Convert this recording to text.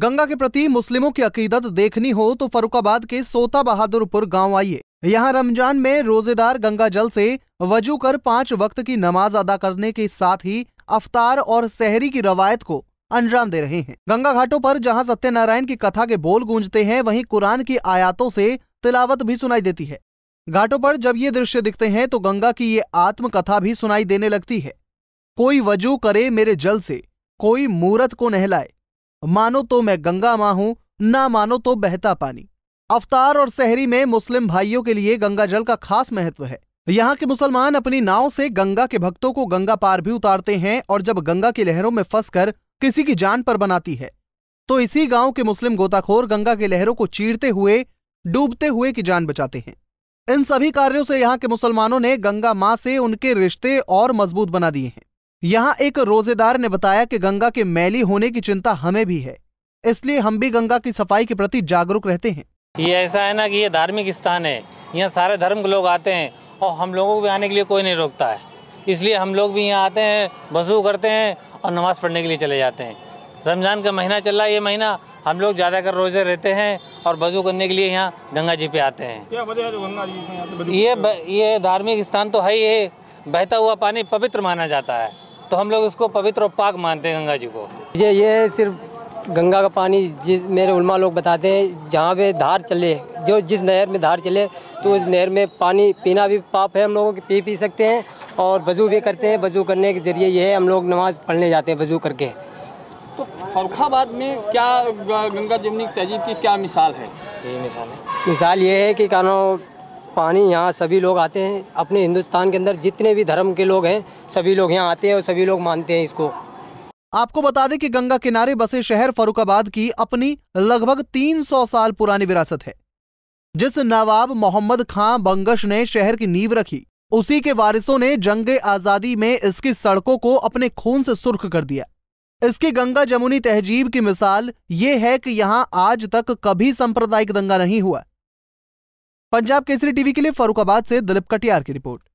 गंगा के प्रति मुस्लिमों की अकीदत देखनी हो तो फरुखाबाद के सोता बहादुरपुर गांव आइए यहां रमजान में रोजेदार गंगा जल से वजू कर पांच वक्त की नमाज अदा करने के साथ ही अवतार और सहरी की रवायत को अंजाम दे रहे हैं गंगा घाटों पर जहां सत्यनारायण की कथा के बोल गूंजते हैं वहीं कुरान की आयातों से तिलावत भी सुनाई देती है घाटों पर जब ये दृश्य दिखते हैं तो गंगा की ये आत्मकथा भी सुनाई देने लगती है कोई वजू करे मेरे जल से कोई मूरत को नहलाए मानो तो मैं गंगा माँ हूं ना मानो तो बहता पानी अवतार और शहरी में मुस्लिम भाइयों के लिए गंगा जल का खास महत्व है यहाँ के मुसलमान अपनी नाव से गंगा के भक्तों को गंगा पार भी उतारते हैं और जब गंगा की लहरों में फंसकर किसी की जान पर बनाती है तो इसी गांव के मुस्लिम गोताखोर गंगा की लहरों को चीरते हुए डूबते हुए की जान बचाते हैं इन सभी कार्यों से यहाँ के मुसलमानों ने गंगा माँ से उनके रिश्ते और मजबूत बना दिए हैं यहाँ एक रोजेदार ने बताया कि गंगा के मैली होने की चिंता हमें भी है इसलिए हम भी गंगा की सफाई के प्रति जागरूक रहते हैं ये ऐसा है ना कि ये धार्मिक स्थान है यहाँ सारे धर्म के लोग आते हैं और हम लोगों को भी आने के लिए कोई नहीं रोकता है इसलिए हम लोग भी यहाँ आते हैं वजू करते हैं और नमाज़ पढ़ने के लिए चले जाते हैं रमज़ान का महीना चल रहा है ये महीना हम लोग ज़्यादा कर रोज़े रहते हैं और वजू करने के लिए यहाँ गंगा जी पे आते हैं ये ये धार्मिक स्थान तो है ही है बहता हुआ पानी पवित्र माना जाता है तो हम लोग उसको पवित्र और पाक मानते हैं गंगा जी को ये ये सिर्फ गंगा का पानी जिस मेरे उलमा लोग बताते हैं जहाँ पे धार चले जो जिस नहर में धार चले तो उस नहर में पानी पीना भी पाप है हम लोगों की पी पी सकते हैं और वजू भी करते हैं वजू करने के जरिए ये है हम लोग नमाज़ पढ़ने जाते हैं वजू करके तो फरुखाबाद में क्या गंगा जमुनी तहजीब की क्या मिसाल है यही मिसाल है मिसाल ये है कि कानों पानी यहाँ सभी लोग आते हैं अपने हिंदुस्तान के अंदर जितने भी धर्म के लोग हैं सभी लोग यहाँ आते हैं और सभी लोग मानते हैं इसको आपको बता दें कि गंगा किनारे बसे शहर फरुखाबाद की अपनी लगभग 300 साल पुरानी विरासत है जिस नवाब मोहम्मद खां बंगश ने शहर की नींव रखी उसी के वारिसों ने जंग आजादी में इसकी सड़कों को अपने खून से सुर्ख कर दिया इसकी गंगा जमुनी तहजीब की मिसाल ये है कि यहाँ आज तक कभी सांप्रदायिक दंगा नहीं हुआ पंजाब केसरी टीवी के लिए फरुखाबाद से दिलीप कटियार की रिपोर्ट